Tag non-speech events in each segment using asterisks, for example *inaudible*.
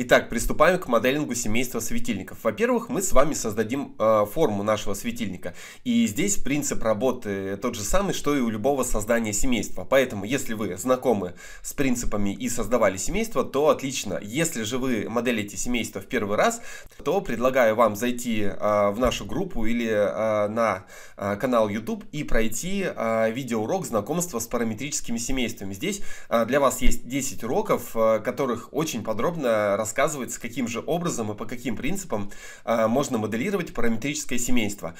Итак, приступаем к моделингу семейства светильников. Во-первых, мы с вами создадим э, форму нашего светильника. И здесь принцип работы тот же самый, что и у любого создания семейства. Поэтому, если вы знакомы с принципами и создавали семейство, то отлично. Если же вы моделите семейство в первый раз, то предлагаю вам зайти э, в нашу группу или э, на э, канал YouTube и пройти э, видеоурок знакомства с параметрическими семействами. Здесь э, для вас есть 10 уроков, э, которых очень подробно рассказываю рассказывается, каким же образом и по каким принципам а, можно моделировать параметрическое семейство.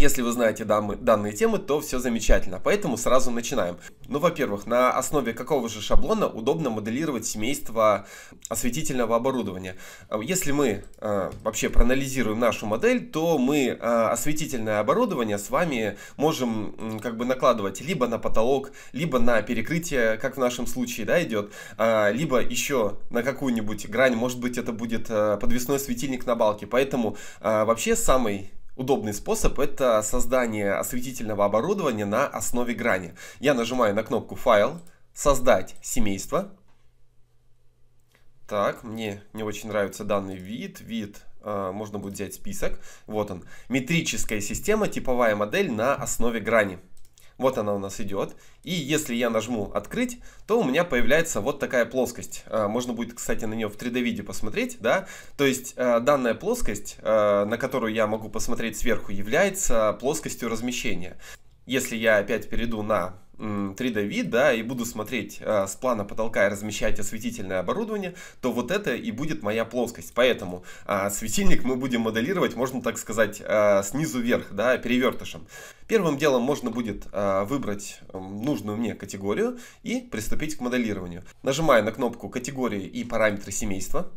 Если вы знаете дамы, данные темы, то все замечательно, поэтому сразу начинаем. Ну, во-первых, на основе какого же шаблона удобно моделировать семейство осветительного оборудования? Если мы э, вообще проанализируем нашу модель, то мы э, осветительное оборудование с вами можем э, как бы накладывать либо на потолок, либо на перекрытие, как в нашем случае, да, идет, э, а, либо еще на какую-нибудь грань, может быть, это будет э, подвесной светильник на балке. Поэтому э, вообще самый Удобный способ – это создание осветительного оборудования на основе грани. Я нажимаю на кнопку «Файл», «Создать семейство». Так, мне не очень нравится данный вид. Вид э, можно будет взять список. Вот он. Метрическая система, типовая модель на основе грани. Вот она у нас идет. И если я нажму «Открыть», то у меня появляется вот такая плоскость. А, можно будет, кстати, на нее в 3D-виде посмотреть, да? То есть а, данная плоскость, а, на которую я могу посмотреть сверху, является плоскостью размещения если я опять перейду на 3D вид, да, и буду смотреть э, с плана потолка и размещать осветительное оборудование, то вот это и будет моя плоскость. Поэтому э, светильник мы будем моделировать, можно так сказать, э, снизу вверх, да, перевертышем. Первым делом можно будет э, выбрать э, нужную мне категорию и приступить к моделированию. Нажимаю на кнопку «Категории и параметры семейства».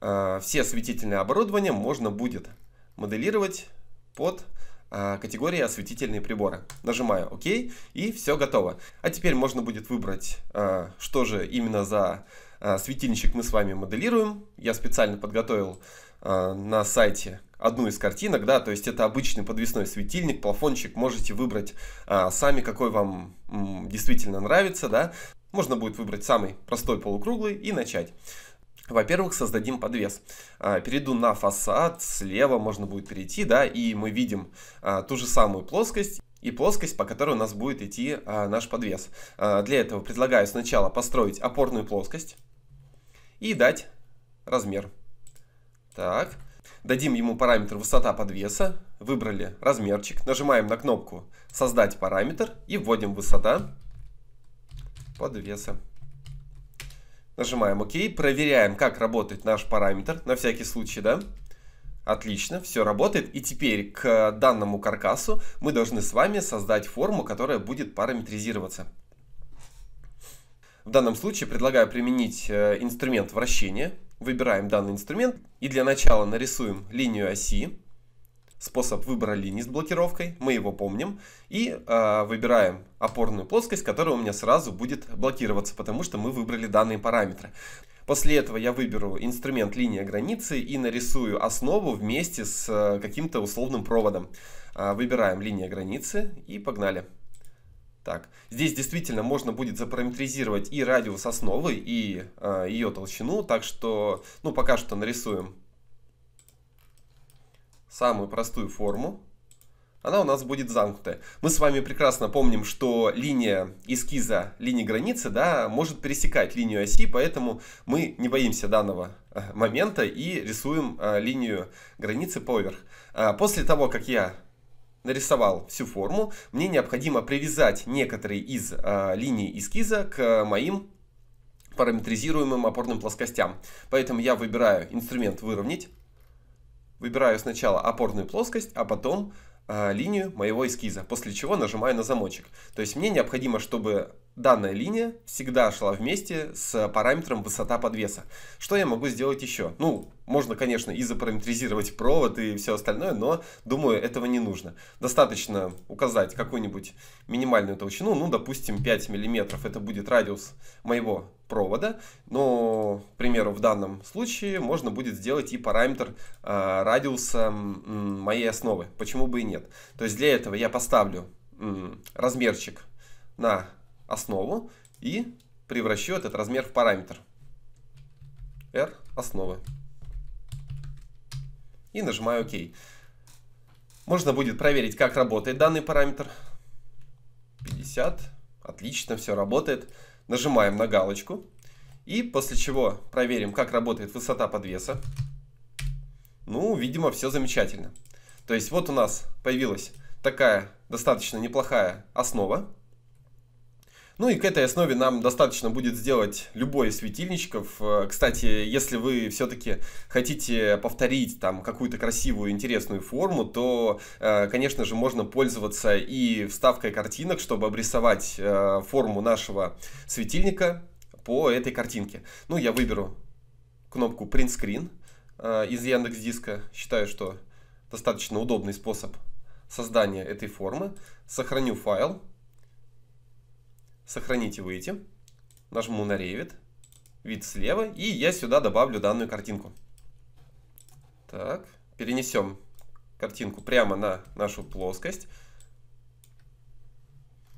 Э, все осветительное оборудование можно будет моделировать под а, категория осветительные приборы. Нажимаю ОК и все готово. А теперь можно будет выбрать, а, что же именно за а, светильничек мы с вами моделируем. Я специально подготовил на сайте одну из картинок, да, то есть это обычный подвесной светильник, плафончик, можете выбрать сами, какой вам действительно нравится, да. Можно будет выбрать самый простой полукруглый и начать. Во-первых, создадим подвес. А, перейду на фасад, слева можно будет перейти, да, и мы видим а, ту же самую плоскость и плоскость, по которой у нас будет идти а, наш подвес. Для этого предлагаю сначала построить опорную плоскость и дать размер. Так, дадим ему параметр высота подвеса, выбрали размерчик, нажимаем на кнопку «Создать параметр» и вводим высота подвеса. Нажимаем ОК, проверяем, как работает наш параметр, на всякий случай, да? Отлично, все работает. И теперь к данному каркасу мы должны с вами создать форму, которая будет параметризироваться. В данном случае предлагаю применить э, инструмент вращения. Выбираем данный инструмент и для начала нарисуем линию оси способ выбора линий с блокировкой, мы его помним, и э, выбираем опорную плоскость, которая у меня сразу будет блокироваться, потому что мы выбрали данные параметры. После этого я выберу инструмент линия границы и нарисую основу вместе с а, каким-то условным проводом. А, выбираем линия границы и погнали. Так, здесь действительно можно будет запараметризировать и радиус основы, и э, ее толщину, так что, ну, пока что нарисуем самую простую форму. Она у нас будет замкнутая. Мы с вами прекрасно помним, что линия эскиза, линия границы, да, может пересекать линию оси, поэтому мы не боимся данного э, момента и рисуем э, линию границы поверх. А после того, как я нарисовал всю форму, мне необходимо привязать некоторые из э, линий эскиза к моим параметризируемым опорным плоскостям. Поэтому я выбираю инструмент «Выровнять». Выбираю сначала опорную плоскость, а потом э, линию моего эскиза, после чего нажимаю на замочек. То есть мне необходимо, чтобы данная линия всегда шла вместе с параметром высота подвеса. Что я могу сделать еще? Ну, можно, конечно, и запараметризировать провод и все остальное, но, думаю, этого не нужно. Достаточно указать какую-нибудь минимальную толщину, ну, допустим, 5 мм, это будет радиус моего провода, но, к примеру, в данном случае можно будет сделать и параметр э, радиуса м, моей основы, почему бы и нет. То есть для этого я поставлю м, размерчик на основу и превращу этот размер в параметр r основы. И нажимаю ОК. Можно будет проверить, как работает данный параметр. 50. Отлично, все работает. Нажимаем на галочку. И после чего проверим, как работает высота подвеса. Ну, видимо, все замечательно. То есть вот у нас появилась такая достаточно неплохая основа. Ну и к этой основе нам достаточно будет сделать любой из светильничков. Э, кстати, если вы все-таки хотите повторить там какую-то красивую, интересную форму, то, э, конечно же, можно пользоваться и вставкой картинок, чтобы обрисовать э, форму нашего светильника по этой картинке. Ну, я выберу кнопку Print Screen из Яндекс Диска. Считаю, что достаточно удобный способ создания этой формы. Сохраню файл сохранить и выйти. Нажму на Revit, вид слева, и я сюда добавлю данную картинку. Так, перенесем картинку прямо на нашу плоскость.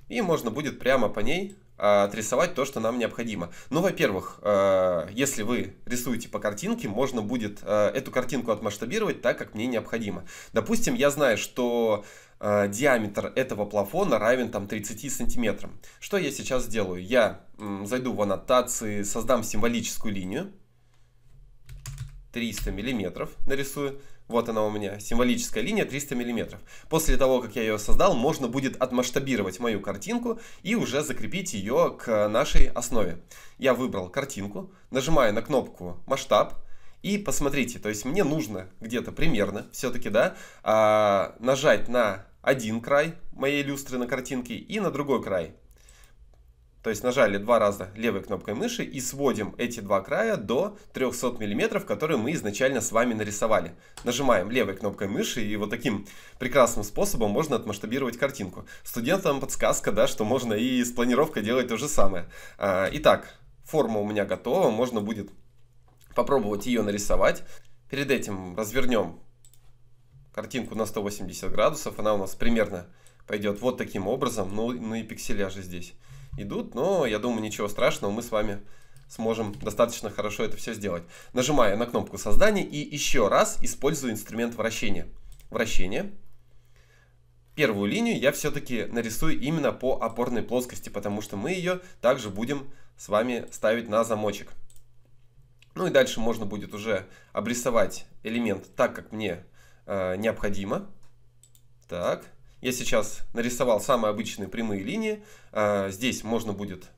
И можно будет прямо по ней а, отрисовать то, что нам необходимо. Ну, во-первых, а, если вы рисуете по картинке, можно будет а, эту картинку отмасштабировать так, как мне необходимо. Допустим, я знаю, что Э, диаметр этого плафона равен там 30 сантиметрам. Что я сейчас сделаю? Я зайду в аннотации, создам символическую линию. 300 миллиметров нарисую. Вот она у меня, символическая линия 300 миллиметров. После того, как я ее создал, можно будет отмасштабировать мою картинку и уже закрепить ее к нашей основе. Я выбрал картинку, нажимаю на кнопку «Масштаб», и посмотрите, то есть мне нужно где-то примерно, все-таки, да, а, нажать на один край моей люстры на картинке и на другой край. То есть нажали два раза левой кнопкой мыши и сводим эти два края до 300 мм, которые мы изначально с вами нарисовали. Нажимаем левой кнопкой мыши и вот таким прекрасным способом можно отмасштабировать картинку. Студентам подсказка, да, что можно и с планировкой делать то же самое. А, итак, форма у меня готова, можно будет попробовать ее нарисовать. Перед этим развернем картинку на 180 градусов. Она у нас примерно пойдет вот таким образом. Ну, ну и пикселя же здесь идут, но я думаю, ничего страшного, мы с вами сможем достаточно хорошо это все сделать. Нажимаю на кнопку создания и еще раз использую инструмент вращения. Вращение. Первую линию я все-таки нарисую именно по опорной плоскости, потому что мы ее также будем с вами ставить на замочек. Ну и дальше можно будет уже обрисовать элемент так, как мне нравится э, необходимо. Так, я сейчас нарисовал самые обычные прямые линии. Э, здесь можно будет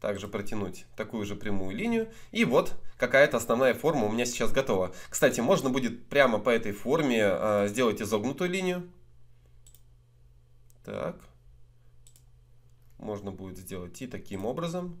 также протянуть такую же прямую линию. И вот какая-то основная форма у меня сейчас готова. Кстати, можно будет прямо по этой форме э, сделать изогнутую линию. Так. Можно будет сделать и таким образом.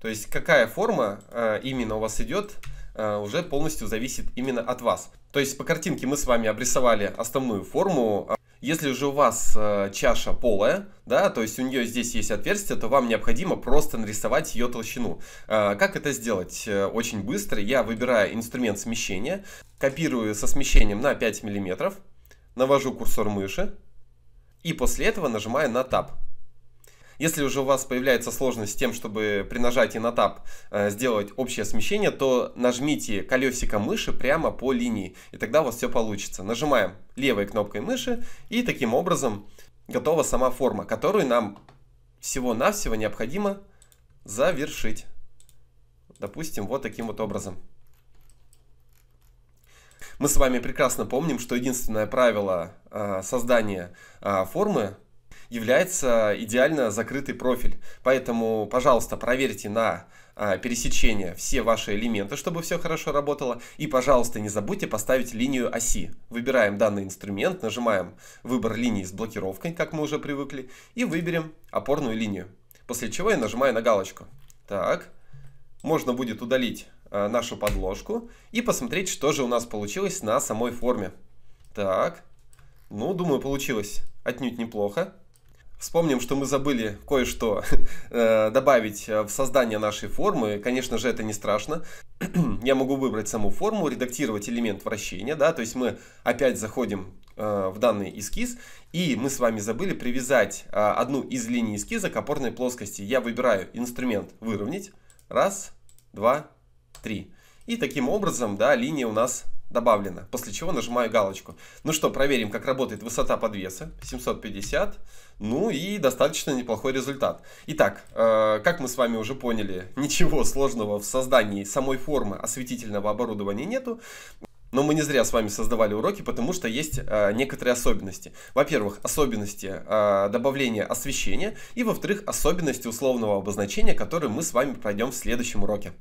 То есть какая форма э, именно у вас идет, э, уже полностью зависит именно от вас. То есть по картинке мы с вами обрисовали основную форму. Если же у вас э, чаша полая, да, то есть у нее здесь есть отверстие, то вам необходимо просто нарисовать ее толщину. Э, как это сделать? Э, очень быстро. Я выбираю инструмент смещения, копирую со смещением на 5 мм, навожу курсор мыши и после этого нажимаю на Tab. Если уже у вас появляется сложность с тем, чтобы при нажатии на Tab э, сделать общее смещение, то нажмите колесико мыши прямо по линии, и тогда у вас все получится. Нажимаем левой кнопкой мыши, и таким образом готова сама форма, которую нам всего-навсего необходимо завершить. Допустим, вот таким вот образом. Мы с вами прекрасно помним, что единственное правило э, создания э, формы является идеально закрытый профиль. Поэтому, пожалуйста, проверьте на а, пересечения все ваши элементы, чтобы все хорошо работало. И, пожалуйста, не забудьте поставить линию оси. Выбираем данный инструмент, нажимаем выбор линии с блокировкой, как мы уже привыкли, и выберем опорную линию. После чего я нажимаю на галочку. Так, можно будет удалить э, нашу подложку и посмотреть, что же у нас получилось на самой форме. Так, ну, думаю, получилось отнюдь неплохо. Вспомним, что мы забыли кое-что *laughs* э, добавить э, в создание нашей формы. Конечно же, это не страшно. *clears throat* Я могу выбрать саму форму, редактировать элемент вращения. Да? То есть мы опять заходим э, в данный эскиз. И мы с вами забыли привязать э, одну из линий эскиза к опорной плоскости. Я выбираю инструмент «Выровнять». Раз, два, три. И таким образом да, линия у нас добавлено, после чего нажимаю галочку. Ну что, проверим, как работает высота подвеса, 750, ну и достаточно неплохой результат. Итак, э, как мы с вами уже поняли, ничего сложного в создании самой формы осветительного оборудования нету. Но мы не зря с вами создавали уроки, потому что есть э, некоторые особенности. Во-первых, особенности э, добавления освещения, и во-вторых, особенности условного обозначения, которые мы с вами пройдем в следующем уроке.